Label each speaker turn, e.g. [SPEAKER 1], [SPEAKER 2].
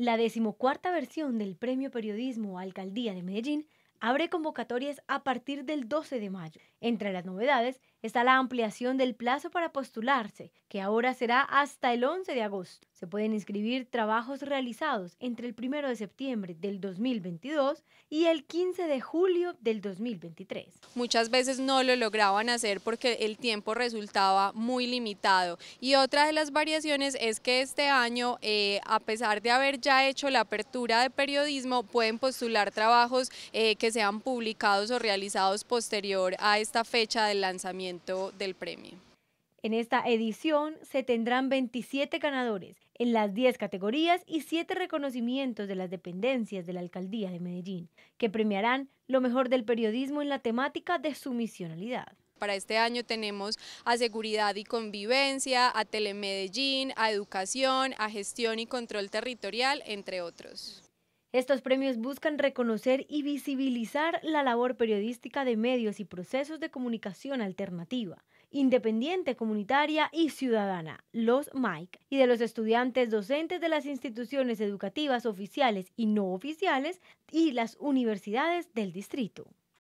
[SPEAKER 1] La decimocuarta versión del Premio Periodismo Alcaldía de Medellín abre convocatorias a partir del 12 de mayo. Entre las novedades está la ampliación del plazo para postularse, que ahora será hasta el 11 de agosto. Se pueden inscribir trabajos realizados entre el 1 de septiembre del 2022 y el 15 de julio del 2023.
[SPEAKER 2] Muchas veces no lo lograban hacer porque el tiempo resultaba muy limitado. Y otra de las variaciones es que este año, eh, a pesar de haber ya hecho la apertura de periodismo, pueden postular trabajos eh, que sean publicados o realizados posterior a esta fecha del lanzamiento del premio.
[SPEAKER 1] En esta edición se tendrán 27 ganadores en las 10 categorías y 7 reconocimientos de las dependencias de la Alcaldía de Medellín, que premiarán lo mejor del periodismo en la temática de su
[SPEAKER 2] Para este año tenemos a Seguridad y Convivencia, a Telemedellín, a Educación, a Gestión y Control Territorial, entre otros.
[SPEAKER 1] Estos premios buscan reconocer y visibilizar la labor periodística de medios y procesos de comunicación alternativa, independiente, comunitaria y ciudadana, los MAIC, y de los estudiantes docentes de las instituciones educativas oficiales y no oficiales y las universidades del distrito.